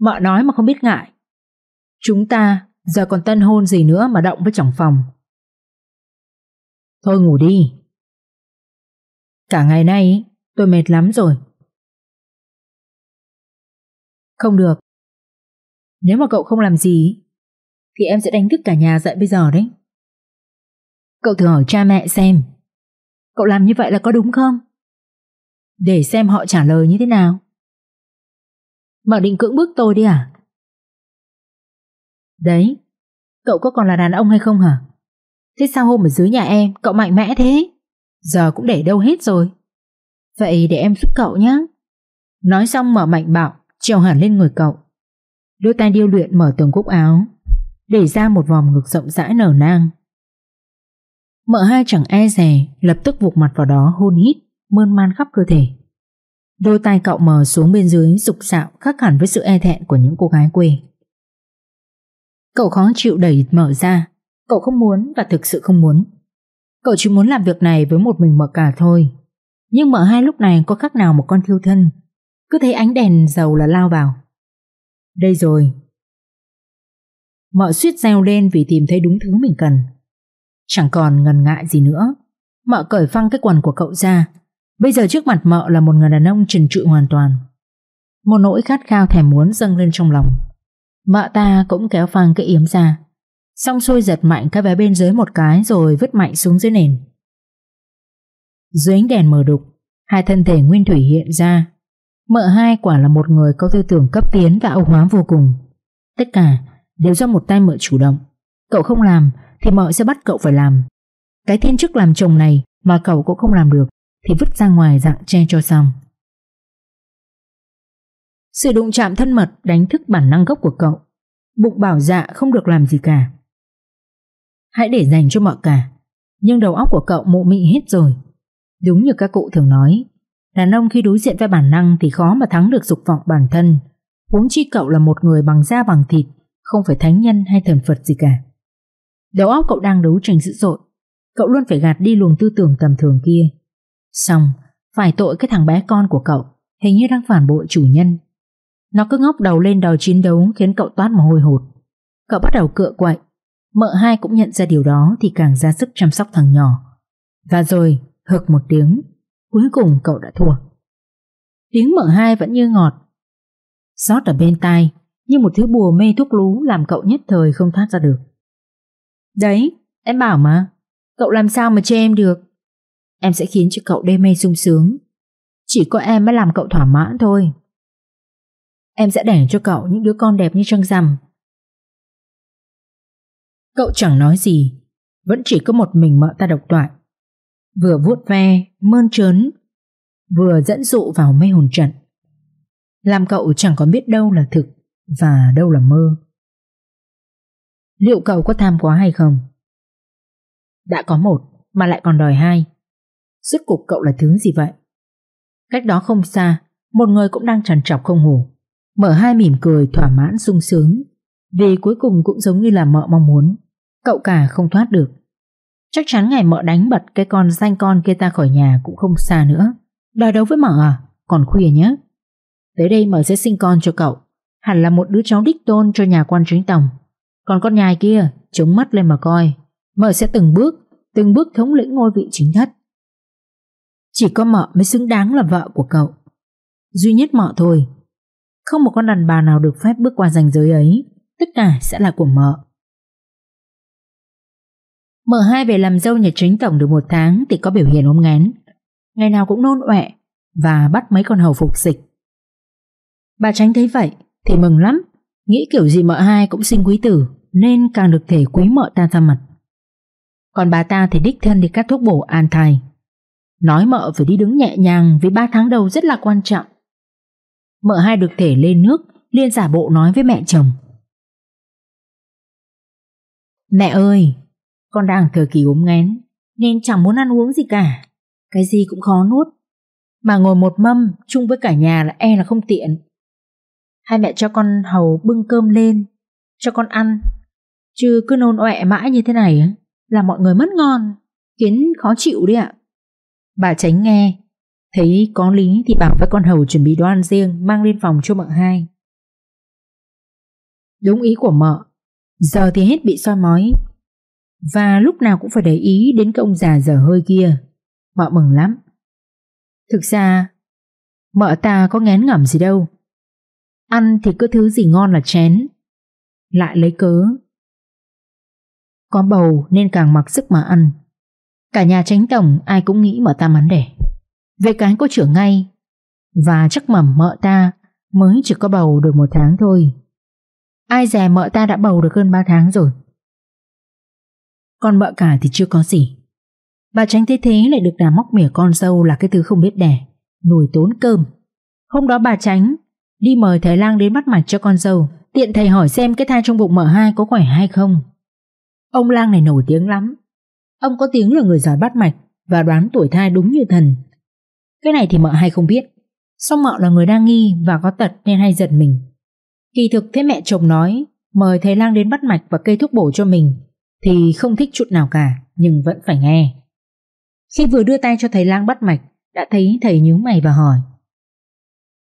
Mợ nói mà không biết ngại. Chúng ta giờ còn tân hôn gì nữa mà động với chồng phòng. Thôi ngủ đi. Cả ngày nay tôi mệt lắm rồi. Không được. Nếu mà cậu không làm gì thì em sẽ đánh thức cả nhà dậy bây giờ đấy. Cậu thử hỏi cha mẹ xem cậu làm như vậy là có đúng không? Để xem họ trả lời như thế nào. Mà định cưỡng bức tôi đi à? Đấy, cậu có còn là đàn ông hay không hả? Thế sao hôm ở dưới nhà em cậu mạnh mẽ thế? Giờ cũng để đâu hết rồi. Vậy để em giúp cậu nhé. Nói xong mở mạnh bạo, trèo hẳn lên người cậu. Đôi tay điêu luyện mở tường cúc áo, để ra một vòng ngực rộng rãi nở nang. Mợ hai chẳng e rè, lập tức vụt mặt vào đó hôn hít, mơn man khắp cơ thể. Đôi tay cậu mở xuống bên dưới dục xạo khác hẳn với sự e thẹn của những cô gái quê. Cậu khó chịu đẩy mở ra, Cậu không muốn và thực sự không muốn. Cậu chỉ muốn làm việc này với một mình mợ cả thôi. Nhưng mợ hai lúc này có khác nào một con thiêu thân. Cứ thấy ánh đèn dầu là lao vào. Đây rồi. Mợ suýt reo lên vì tìm thấy đúng thứ mình cần. Chẳng còn ngần ngại gì nữa. Mợ cởi phăng cái quần của cậu ra. Bây giờ trước mặt mợ là một người đàn ông trần trụi hoàn toàn. Một nỗi khát khao thèm muốn dâng lên trong lòng. Mợ ta cũng kéo phăng cái yếm ra Xong xuôi giật mạnh cái bé bên dưới một cái rồi vứt mạnh xuống dưới nền. Dưới ánh đèn mờ đục, hai thân thể nguyên thủy hiện ra. Mợ hai quả là một người có tư tưởng cấp tiến và âu hóa vô cùng. Tất cả đều do một tay mợ chủ động. Cậu không làm thì mợ sẽ bắt cậu phải làm. Cái thiên chức làm chồng này mà cậu cũng không làm được thì vứt ra ngoài dạng che cho xong. Sự đụng chạm thân mật đánh thức bản năng gốc của cậu. Bụng bảo dạ không được làm gì cả hãy để dành cho mọi cả. Nhưng đầu óc của cậu mụ mị hết rồi. Đúng như các cụ thường nói, đàn ông khi đối diện với bản năng thì khó mà thắng được dục vọng bản thân. Huống chi cậu là một người bằng da bằng thịt, không phải thánh nhân hay thần Phật gì cả. Đầu óc cậu đang đấu tranh dữ dội, cậu luôn phải gạt đi luồng tư tưởng tầm thường kia. Xong, phải tội cái thằng bé con của cậu, hình như đang phản bội chủ nhân. Nó cứ ngóc đầu lên đòi chiến đấu khiến cậu toát mồ hôi hột. Cậu bắt đầu cựa quậy, Mợ hai cũng nhận ra điều đó thì càng ra sức chăm sóc thằng nhỏ. Và rồi, hực một tiếng, cuối cùng cậu đã thua. Tiếng mợ hai vẫn như ngọt. xót ở bên tai, như một thứ bùa mê thuốc lú làm cậu nhất thời không thoát ra được. Đấy, em bảo mà, cậu làm sao mà chê em được? Em sẽ khiến cho cậu đê mê sung sướng. Chỉ có em mới làm cậu thỏa mãn thôi. Em sẽ đẻ cho cậu những đứa con đẹp như trăng rằm Cậu chẳng nói gì, vẫn chỉ có một mình mợ ta độc toại. Vừa vuốt ve, mơn trớn, vừa dẫn dụ vào mê hồn trận. Làm cậu chẳng có biết đâu là thực và đâu là mơ. Liệu cậu có tham quá hay không? Đã có một mà lại còn đòi hai. Rốt cuộc cậu là thứ gì vậy? Cách đó không xa, một người cũng đang trằn trọc không ngủ. Mở hai mỉm cười thỏa mãn sung sướng, vì cuối cùng cũng giống như là mợ mong muốn. Cậu cả không thoát được Chắc chắn ngày mợ đánh bật cái con danh con kia ta khỏi nhà cũng không xa nữa Đòi đấu với mợ à Còn khuya nhé Tới đây mợ sẽ sinh con cho cậu Hẳn là một đứa cháu đích tôn cho nhà quan chính tổng Còn con nhài kia Chống mắt lên mà coi Mợ sẽ từng bước Từng bước thống lĩnh ngôi vị chính thất Chỉ có mợ mới xứng đáng là vợ của cậu Duy nhất mợ thôi Không một con đàn bà nào được phép bước qua ranh giới ấy Tất cả sẽ là của mợ M2 về làm dâu nhà chính tổng được một tháng thì có biểu hiện ốm ngén. Ngày nào cũng nôn ọe và bắt mấy con hầu phục dịch. Bà Tránh thấy vậy thì mừng lắm, nghĩ kiểu gì mợ hai cũng sinh quý tử nên càng được thể quý mợ ta ra mặt. Còn bà ta thì đích thân đi cắt thuốc bổ an thai. Nói mợ phải đi đứng nhẹ nhàng vì 3 tháng đầu rất là quan trọng. Mợ hai được thể lên nước, liên giả bộ nói với mẹ chồng. Mẹ ơi, con đang thời kỳ ốm nghén nên chẳng muốn ăn uống gì cả. Cái gì cũng khó nuốt. Mà ngồi một mâm chung với cả nhà là e là không tiện. Hai mẹ cho con hầu bưng cơm lên, cho con ăn. Chứ cứ nôn ọe mãi như thế này là mọi người mất ngon, khiến khó chịu đấy ạ. Bà tránh nghe, thấy có lý thì bảo với con hầu chuẩn bị đồ ăn riêng mang lên phòng cho mợ hai. Đúng ý của mợ, giờ thì hết bị soi mói và lúc nào cũng phải để ý đến cái ông già dở hơi kia. Mợ mừng lắm. Thực ra, mợ ta có ngén ngẩm gì đâu. Ăn thì cứ thứ gì ngon là chén. Lại lấy cớ. Có bầu nên càng mặc sức mà ăn. Cả nhà tránh tổng ai cũng nghĩ mợ ta mắn đẻ. Về cái cô trưởng ngay. Và chắc mầm mợ ta mới chỉ có bầu được một tháng thôi. Ai dè mợ ta đã bầu được hơn 3 tháng rồi. Còn vợ cả thì chưa có gì Bà tránh thế thế lại được đà móc mỉa con dâu Là cái thứ không biết đẻ Nổi tốn cơm Hôm đó bà tránh đi mời thầy lang đến bắt mạch cho con dâu Tiện thầy hỏi xem cái thai trong bụng mợ hai có khỏe hay không Ông lang này nổi tiếng lắm Ông có tiếng là người giỏi bắt mạch Và đoán tuổi thai đúng như thần Cái này thì mợ hai không biết Song mợ là người đa nghi và có tật nên hay giật mình Kỳ thực thế mẹ chồng nói Mời thầy lang đến bắt mạch và cây thuốc bổ cho mình thì không thích chút nào cả, nhưng vẫn phải nghe. Khi vừa đưa tay cho thầy lang bắt mạch, đã thấy thầy nhíu mày và hỏi.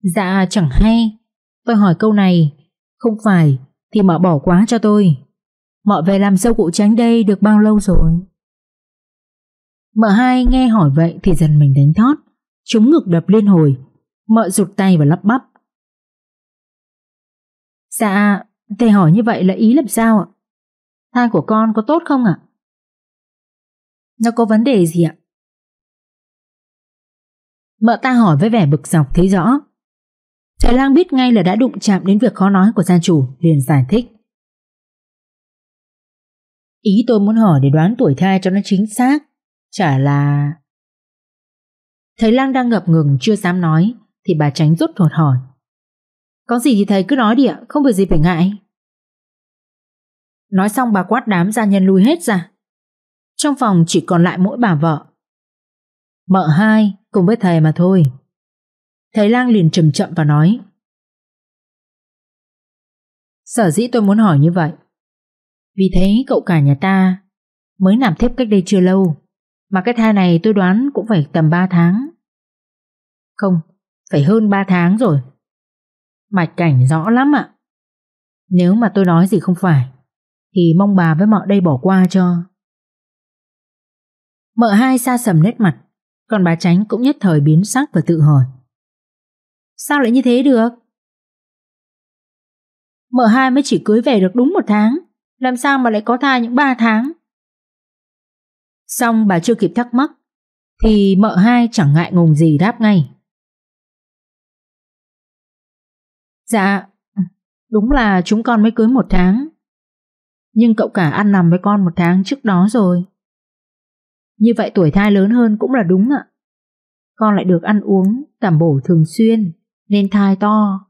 Dạ chẳng hay, tôi hỏi câu này, không phải thì mợ bỏ quá cho tôi. mợ về làm dâu cụ tránh đây được bao lâu rồi? Mợ hai nghe hỏi vậy thì dần mình đánh thót, chúng ngực đập liên hồi, mợ rụt tay và lắp bắp. Dạ, thầy hỏi như vậy là ý làm sao ạ? thai của con có tốt không ạ? Nó có vấn đề gì ạ? Mợ ta hỏi với vẻ bực dọc thấy rõ. Trời lang biết ngay là đã đụng chạm đến việc khó nói của gia chủ, liền giải thích. Ý tôi muốn hỏi để đoán tuổi thai cho nó chính xác, chả là... Thầy lang đang ngập ngừng chưa dám nói, thì bà tránh rút ruột hỏi. Có gì thì thầy cứ nói đi ạ, không việc gì phải ngại. Nói xong bà quát đám gia nhân lui hết ra. Trong phòng chỉ còn lại mỗi bà vợ. Mợ hai cùng với thầy mà thôi. Thầy lang liền trầm chậm và nói. Sở dĩ tôi muốn hỏi như vậy. Vì thấy cậu cả nhà ta mới làm thiếp cách đây chưa lâu. Mà cái thai này tôi đoán cũng phải tầm 3 tháng. Không, phải hơn 3 tháng rồi. Mạch cảnh rõ lắm ạ. Nếu mà tôi nói gì không phải, thì mong bà với mợ đây bỏ qua cho. Mợ hai xa sầm nét mặt, còn bà tránh cũng nhất thời biến sắc và tự hỏi. Sao lại như thế được? Mợ hai mới chỉ cưới về được đúng một tháng, làm sao mà lại có thai những ba tháng? Xong bà chưa kịp thắc mắc, thì mợ hai chẳng ngại ngùng gì đáp ngay. Dạ, đúng là chúng con mới cưới một tháng, nhưng cậu cả ăn nằm với con một tháng trước đó rồi. Như vậy tuổi thai lớn hơn cũng là đúng ạ. Con lại được ăn uống, tẩm bổ thường xuyên, nên thai to.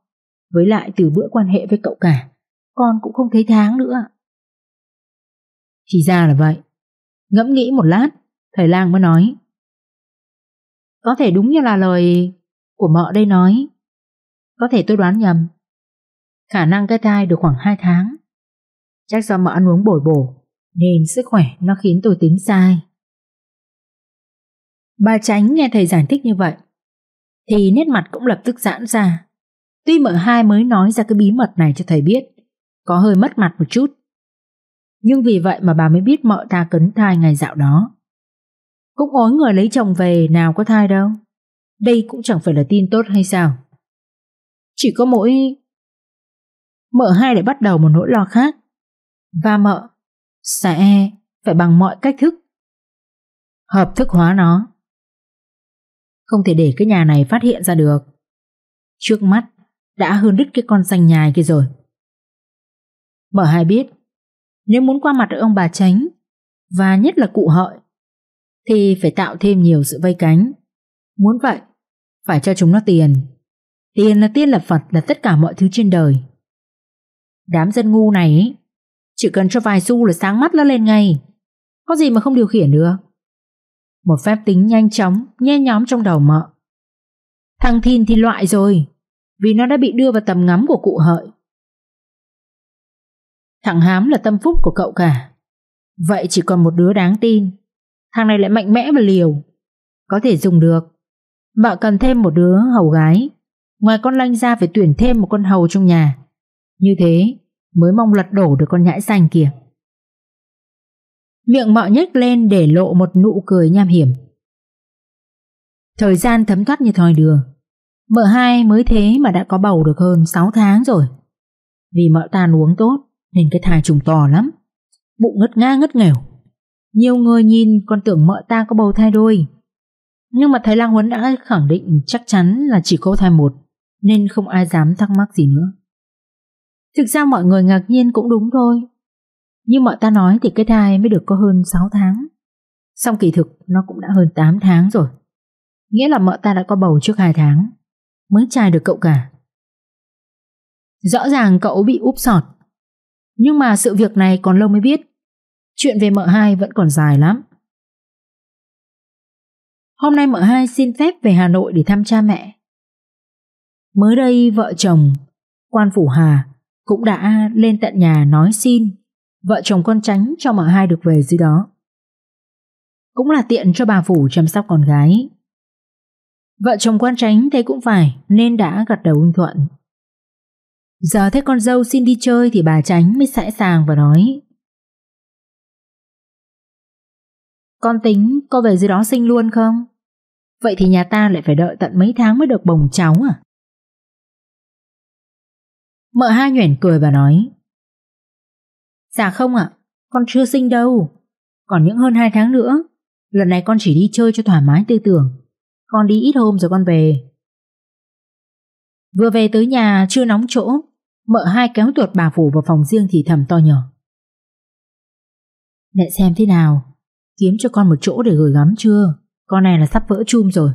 Với lại từ bữa quan hệ với cậu cả, con cũng không thấy tháng nữa ạ. Thì ra là vậy. Ngẫm nghĩ một lát, thầy lang mới nói. Có thể đúng như là lời của mợ đây nói. Có thể tôi đoán nhầm. Khả năng cái thai được khoảng 2 tháng. Chắc do mợ ăn uống bồi bổ Nên sức khỏe nó khiến tôi tính sai Bà tránh nghe thầy giải thích như vậy Thì nét mặt cũng lập tức giãn ra Tuy mợ hai mới nói ra cái bí mật này cho thầy biết Có hơi mất mặt một chút Nhưng vì vậy mà bà mới biết mợ ta cấn thai ngày dạo đó Cũng ối người lấy chồng về nào có thai đâu Đây cũng chẳng phải là tin tốt hay sao Chỉ có mỗi Mợ hai lại bắt đầu một nỗi lo khác và mợ sẽ e, phải bằng mọi cách thức hợp thức hóa nó. Không thể để cái nhà này phát hiện ra được. Trước mắt đã hơn đứt cái con xanh nhài kia rồi. mợ hai biết nếu muốn qua mặt được ông bà chánh và nhất là cụ hợi thì phải tạo thêm nhiều sự vây cánh. Muốn vậy phải cho chúng nó tiền. Tiền là tiên là Phật là tất cả mọi thứ trên đời. Đám dân ngu này chỉ cần cho vài xu là sáng mắt nó lên ngay Có gì mà không điều khiển được Một phép tính nhanh chóng Nhe nhóm trong đầu mợ Thằng Thìn thì loại rồi Vì nó đã bị đưa vào tầm ngắm của cụ hợi Thằng Hám là tâm phúc của cậu cả Vậy chỉ còn một đứa đáng tin Thằng này lại mạnh mẽ và liều Có thể dùng được Mợ cần thêm một đứa hầu gái Ngoài con lanh ra phải tuyển thêm một con hầu trong nhà Như thế mới mong lật đổ được con nhãi xanh kia. Miệng mọ nhếch lên để lộ một nụ cười nham hiểm. Thời gian thấm thoát như thòi đường. Mợ hai mới thế mà đã có bầu được hơn 6 tháng rồi. Vì mợ ta uống tốt nên cái thai trùng to lắm. Bụng ngất nga ngất nghèo. Nhiều người nhìn còn tưởng mợ ta có bầu thai đôi. Nhưng mà thầy Lang Huấn đã khẳng định chắc chắn là chỉ có thai một nên không ai dám thắc mắc gì nữa. Thực ra mọi người ngạc nhiên cũng đúng thôi. Nhưng mọi ta nói thì cái thai mới được có hơn 6 tháng. Xong kỳ thực nó cũng đã hơn 8 tháng rồi. Nghĩa là mợ ta đã có bầu trước 2 tháng. Mới trai được cậu cả. Rõ ràng cậu bị úp sọt. Nhưng mà sự việc này còn lâu mới biết. Chuyện về mợ hai vẫn còn dài lắm. Hôm nay mợ hai xin phép về Hà Nội để thăm cha mẹ. Mới đây vợ chồng, quan phủ Hà cũng đã lên tận nhà nói xin vợ chồng con tránh cho mà hai được về dưới đó. Cũng là tiện cho bà Phủ chăm sóc con gái. Vợ chồng quan tránh thế cũng phải nên đã gật đầu ưng thuận. Giờ thấy con dâu xin đi chơi thì bà tránh mới sẵn sàng và nói. Con tính có về dưới đó sinh luôn không? Vậy thì nhà ta lại phải đợi tận mấy tháng mới được bồng cháu à? Mợ hai nhoẻn cười và nói Dạ không ạ, con chưa sinh đâu Còn những hơn 2 tháng nữa Lần này con chỉ đi chơi cho thoải mái tư tưởng Con đi ít hôm rồi con về Vừa về tới nhà chưa nóng chỗ Mợ hai kéo tuột bà phủ vào phòng riêng thì thầm to nhỏ Mẹ xem thế nào Kiếm cho con một chỗ để gửi gắm chưa Con này là sắp vỡ chum rồi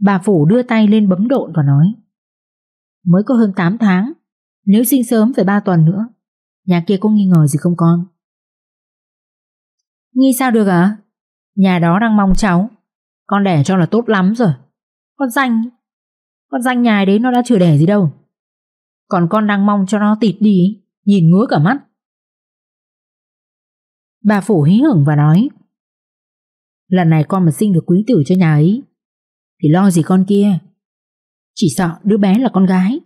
Bà phủ đưa tay lên bấm độn và nói mới có hơn 8 tháng, nếu sinh sớm phải 3 tuần nữa. Nhà kia có nghi ngờ gì không con? Nghi sao được ạ? À? Nhà đó đang mong cháu. Con đẻ cho là tốt lắm rồi. Con danh, con danh nhà đấy nó đã chưa đẻ gì đâu. Còn con đang mong cho nó tịt đi, nhìn ngứa cả mắt. Bà phủ hí hưởng và nói Lần này con mà sinh được quý tử cho nhà ấy Thì lo gì con kia chỉ sợ đứa bé là con gái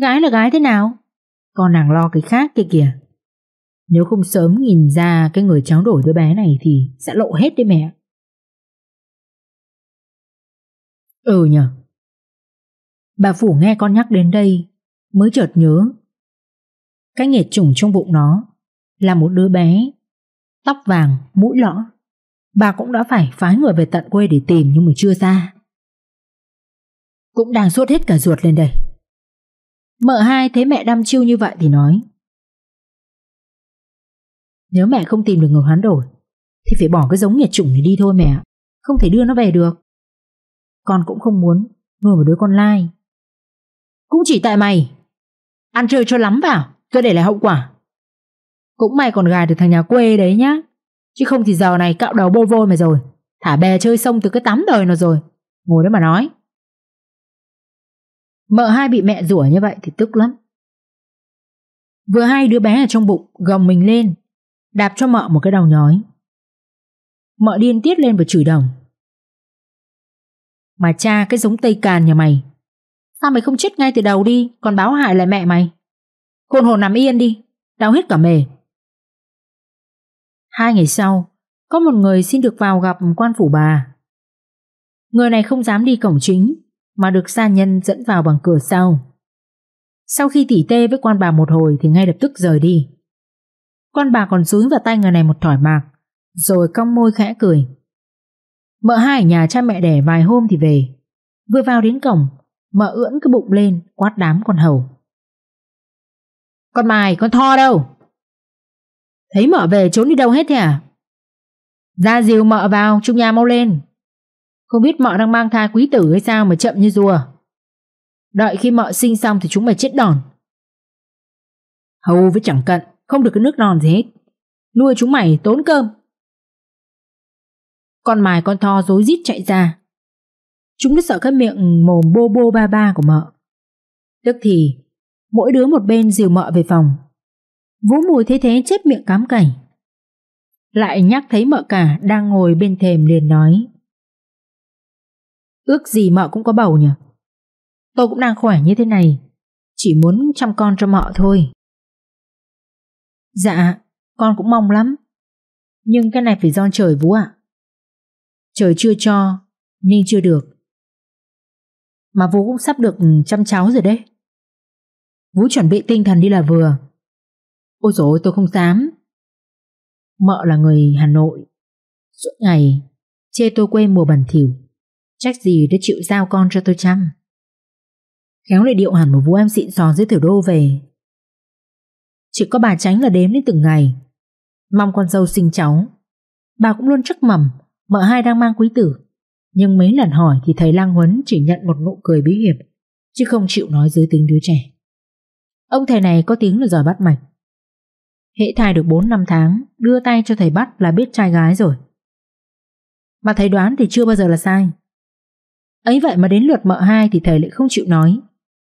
Gái là gái thế nào Con nàng lo cái khác kia kìa Nếu không sớm nhìn ra Cái người cháu đổi đứa bé này Thì sẽ lộ hết đấy mẹ Ừ nhờ Bà Phủ nghe con nhắc đến đây Mới chợt nhớ Cái nghiệt chủng trong bụng nó Là một đứa bé Tóc vàng, mũi lõ Bà cũng đã phải phái người về tận quê để tìm Nhưng mà chưa ra cũng đang sốt hết cả ruột lên đây. Mợ hai thấy mẹ đăm chiêu như vậy thì nói Nếu mẹ không tìm được người hoán đổi Thì phải bỏ cái giống nhiệt chủng này đi thôi mẹ Không thể đưa nó về được Con cũng không muốn nuôi một đứa con lai Cũng chỉ tại mày Ăn chơi cho lắm vào Tôi để lại hậu quả Cũng mày còn gài được thằng nhà quê đấy nhá Chứ không thì giờ này cạo đầu bôi vôi mày rồi Thả bè chơi xong từ cái tắm đời nó rồi Ngồi đấy mà nói Mợ hai bị mẹ rủa như vậy thì tức lắm. Vừa hai đứa bé ở trong bụng gồng mình lên, đạp cho mợ một cái đầu nhói. Mợ điên tiết lên và chửi đồng. Mà cha cái giống Tây Càn nhà mày, sao mày không chết ngay từ đầu đi, còn báo hại lại mẹ mày. Khôn hồn nằm yên đi, đau hết cả mề. Hai ngày sau, có một người xin được vào gặp quan phủ bà. Người này không dám đi cổng chính mà được gia nhân dẫn vào bằng cửa sau. Sau khi tỉ tê với quan bà một hồi thì ngay lập tức rời đi. Con bà còn dúi vào tay người này một thỏi mạc, rồi cong môi khẽ cười. Mợ hai ở nhà cha mẹ đẻ vài hôm thì về. Vừa vào đến cổng, mợ ưỡn cái bụng lên quát đám con hầu. Con mày, con tho đâu? Thấy mợ về trốn đi đâu hết thế à? Ra dìu mợ vào, chung nhà mau lên. Không biết mọ đang mang thai quý tử hay sao mà chậm như rùa. Đợi khi mọ sinh xong thì chúng mày chết đòn. Hầu với chẳng cận, không được cái nước non gì hết. Nuôi chúng mày tốn cơm. Con mài con thò rối rít chạy ra. Chúng nó sợ cái miệng mồm bô bô ba ba của mợ. Tức thì, mỗi đứa một bên dìu mợ về phòng. Vũ mùi thế thế chết miệng cám cảnh. Lại nhắc thấy mợ cả đang ngồi bên thềm liền nói. Ước gì mợ cũng có bầu nhỉ Tôi cũng đang khỏe như thế này Chỉ muốn chăm con cho mợ thôi Dạ Con cũng mong lắm Nhưng cái này phải do trời vú ạ Trời chưa cho Nên chưa được Mà vú cũng sắp được chăm cháu rồi đấy Vú chuẩn bị tinh thần đi là vừa Ôi dồi ôi tôi không dám Mợ là người Hà Nội Suốt ngày Chê tôi quê mùa bẩn thỉu Trách gì đã chịu giao con cho tôi chăm Khéo lại điệu hẳn một vũ em xịn xò dưới tiểu đô về Chỉ có bà tránh là đếm đến từng ngày Mong con dâu sinh cháu Bà cũng luôn chắc mầm Mợ hai đang mang quý tử Nhưng mấy lần hỏi thì thầy Lang Huấn chỉ nhận một nụ cười bí hiểm Chứ không chịu nói dưới tính đứa trẻ Ông thầy này có tiếng là giỏi bắt mạch Hệ thai được 4 năm tháng Đưa tay cho thầy bắt là biết trai gái rồi Mà thầy đoán thì chưa bao giờ là sai Ấy vậy mà đến lượt mợ hai thì thầy lại không chịu nói,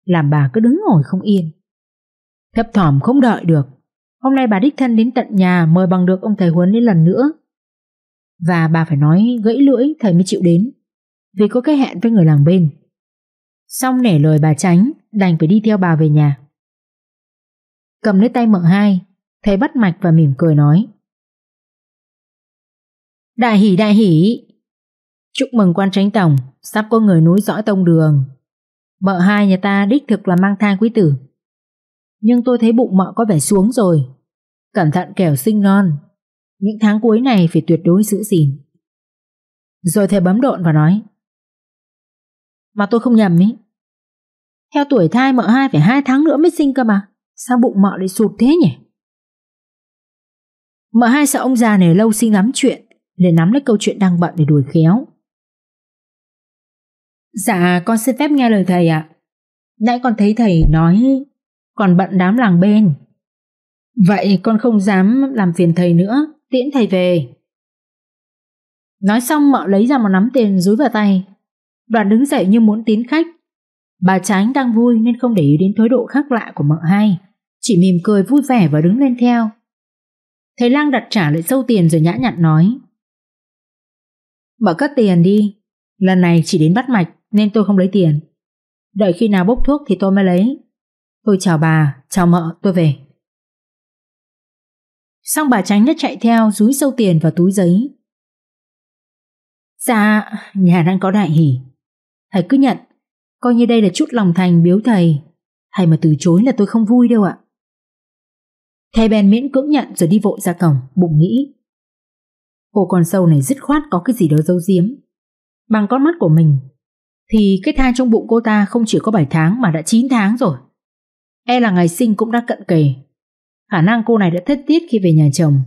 làm bà cứ đứng ngồi không yên. Thấp thỏm không đợi được, hôm nay bà đích thân đến tận nhà mời bằng được ông thầy Huấn đến lần nữa. Và bà phải nói gãy lưỡi thầy mới chịu đến, vì có cái hẹn với người làng bên. Xong nể lời bà tránh, đành phải đi theo bà về nhà. Cầm lấy tay mợ hai, thầy bắt mạch và mỉm cười nói. Đại hỉ đại hỉ, Chúc mừng quan tránh tổng, sắp có người núi dõi tông đường. Mợ hai nhà ta đích thực là mang thai quý tử. Nhưng tôi thấy bụng mợ có vẻ xuống rồi. Cẩn thận kẻo sinh non. Những tháng cuối này phải tuyệt đối giữ gìn. Rồi thầy bấm độn và nói. Mà tôi không nhầm ý. Theo tuổi thai mợ hai phải hai tháng nữa mới sinh cơ mà. Sao bụng mợ lại sụt thế nhỉ? Mợ hai sợ ông già này lâu sinh lắm chuyện liền nắm lấy câu chuyện đang bận để đuổi khéo. Dạ con xin phép nghe lời thầy ạ. Nãy con thấy thầy nói còn bận đám làng bên. Vậy con không dám làm phiền thầy nữa, tiễn thầy về. Nói xong mợ lấy ra một nắm tiền dúi vào tay. Đoàn đứng dậy như muốn tiến khách. Bà Tránh đang vui nên không để ý đến thái độ khác lạ của mợ hai. Chỉ mỉm cười vui vẻ và đứng lên theo. Thầy lang đặt trả lại sâu tiền rồi nhã nhặn nói. Mợ cất tiền đi, lần này chỉ đến bắt mạch nên tôi không lấy tiền. Đợi khi nào bốc thuốc thì tôi mới lấy. Tôi chào bà, chào mợ, tôi về. Xong bà tránh nhất chạy theo rúi sâu tiền vào túi giấy. Dạ, nhà đang có đại hỷ. Thầy cứ nhận, coi như đây là chút lòng thành biếu thầy. Thầy mà từ chối là tôi không vui đâu ạ. Thầy bèn miễn cưỡng nhận rồi đi vội ra cổng, bụng nghĩ. Cô con sâu này dứt khoát có cái gì đó dâu diếm. Bằng con mắt của mình, thì cái thai trong bụng cô ta không chỉ có 7 tháng mà đã 9 tháng rồi. E là ngày sinh cũng đã cận kề. Khả năng cô này đã thất tiết khi về nhà chồng.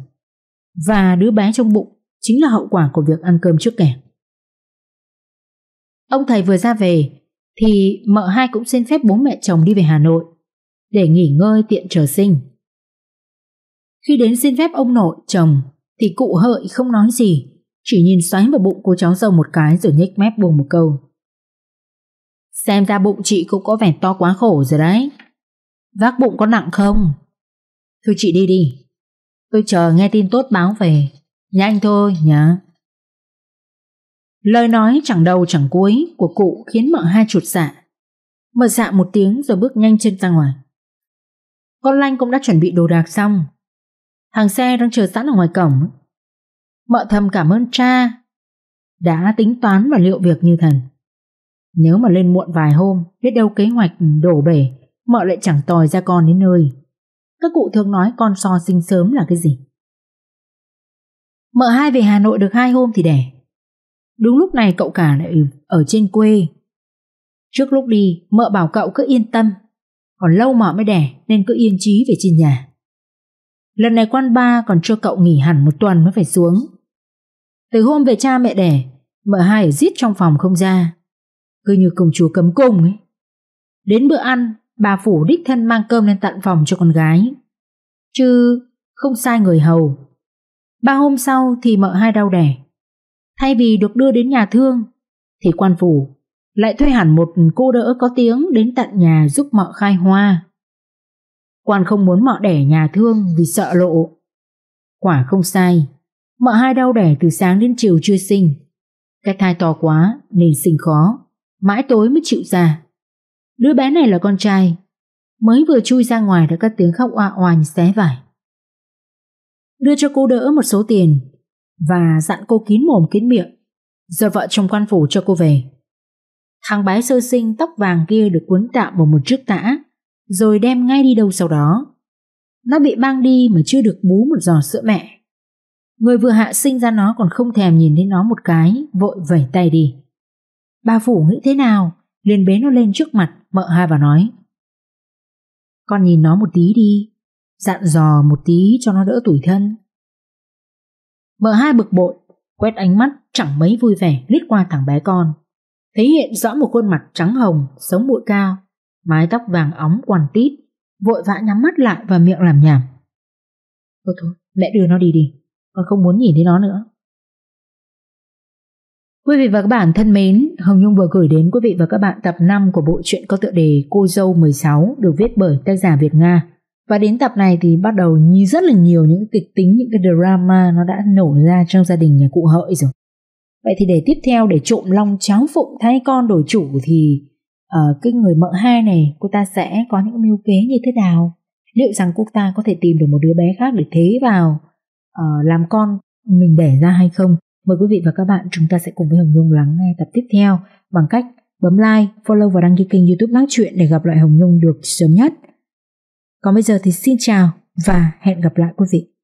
Và đứa bé trong bụng chính là hậu quả của việc ăn cơm trước kẻ. Ông thầy vừa ra về thì mợ hai cũng xin phép bố mẹ chồng đi về Hà Nội để nghỉ ngơi tiện chờ sinh. Khi đến xin phép ông nội chồng thì cụ hợi không nói gì, chỉ nhìn xoáy vào bụng cô cháu dâu một cái rồi nhếch mép buồn một câu. Xem ra bụng chị cũng có vẻ to quá khổ rồi đấy Vác bụng có nặng không? Thôi chị đi đi Tôi chờ nghe tin tốt báo về Nhanh thôi nhá Lời nói chẳng đầu chẳng cuối của cụ khiến mợ hai chuột dạ Mợ dạ một tiếng rồi bước nhanh chân ra ngoài Con Lanh cũng đã chuẩn bị đồ đạc xong Hàng xe đang chờ sẵn ở ngoài cổng Mợ thầm cảm ơn cha Đã tính toán và liệu việc như thần nếu mà lên muộn vài hôm, biết đâu kế hoạch đổ bể, mợ lại chẳng tòi ra con đến nơi. Các cụ thường nói con so sinh sớm là cái gì? Mợ hai về Hà Nội được hai hôm thì đẻ. Đúng lúc này cậu cả lại ở trên quê. Trước lúc đi, mợ bảo cậu cứ yên tâm. Còn lâu mợ mới đẻ nên cứ yên chí về trên nhà. Lần này quan ba còn cho cậu nghỉ hẳn một tuần mới phải xuống. Từ hôm về cha mẹ đẻ, mợ hai ở giết trong phòng không ra cứ như công chúa cấm cung ấy. Đến bữa ăn, bà phủ đích thân mang cơm lên tận phòng cho con gái. Chứ không sai người hầu. Ba hôm sau thì mợ hai đau đẻ. Thay vì được đưa đến nhà thương, thì quan phủ lại thuê hẳn một cô đỡ có tiếng đến tận nhà giúp mợ khai hoa. Quan không muốn mợ đẻ nhà thương vì sợ lộ. Quả không sai, mợ hai đau đẻ từ sáng đến chiều chưa sinh. Cái thai to quá nên sinh khó mãi tối mới chịu ra. Đứa bé này là con trai, mới vừa chui ra ngoài đã có tiếng khóc oa oa như xé vải. Đưa cho cô đỡ một số tiền và dặn cô kín mồm kín miệng, giờ vợ chồng quan phủ cho cô về. Thằng bé sơ sinh tóc vàng kia được cuốn tạm vào một chiếc tã, rồi đem ngay đi đâu sau đó. Nó bị mang đi mà chưa được bú một giò sữa mẹ. Người vừa hạ sinh ra nó còn không thèm nhìn thấy nó một cái, vội vẩy tay đi. Bà Phủ nghĩ thế nào liền bế nó lên trước mặt Mợ hai và nói Con nhìn nó một tí đi Dặn dò một tí cho nó đỡ tủi thân Mợ hai bực bội Quét ánh mắt chẳng mấy vui vẻ lướt qua thằng bé con thấy hiện rõ một khuôn mặt trắng hồng Sống bụi cao Mái tóc vàng óng quằn tít Vội vã nhắm mắt lại và miệng làm nhảm Thôi thôi mẹ đưa nó đi đi Con không muốn nhìn thấy nó nữa Quý vị và các bạn thân mến, Hồng Nhung vừa gửi đến quý vị và các bạn tập 5 của bộ truyện có tựa đề Cô dâu 16 được viết bởi tác giả Việt Nga. Và đến tập này thì bắt đầu như rất là nhiều những kịch tính, những cái drama nó đã nổ ra trong gia đình nhà cụ hợi rồi. Vậy thì để tiếp theo để trộm long cháo phụng thay con đổi chủ thì uh, cái người mợ hai này cô ta sẽ có những mưu kế như thế nào? Liệu rằng cô ta có thể tìm được một đứa bé khác để thế vào uh, làm con mình đẻ ra hay không? Mời quý vị và các bạn chúng ta sẽ cùng với Hồng Nhung lắng nghe tập tiếp theo bằng cách bấm like, follow và đăng ký kênh youtube Lắng Chuyện để gặp lại Hồng Nhung được sớm nhất. Còn bây giờ thì xin chào và hẹn gặp lại quý vị.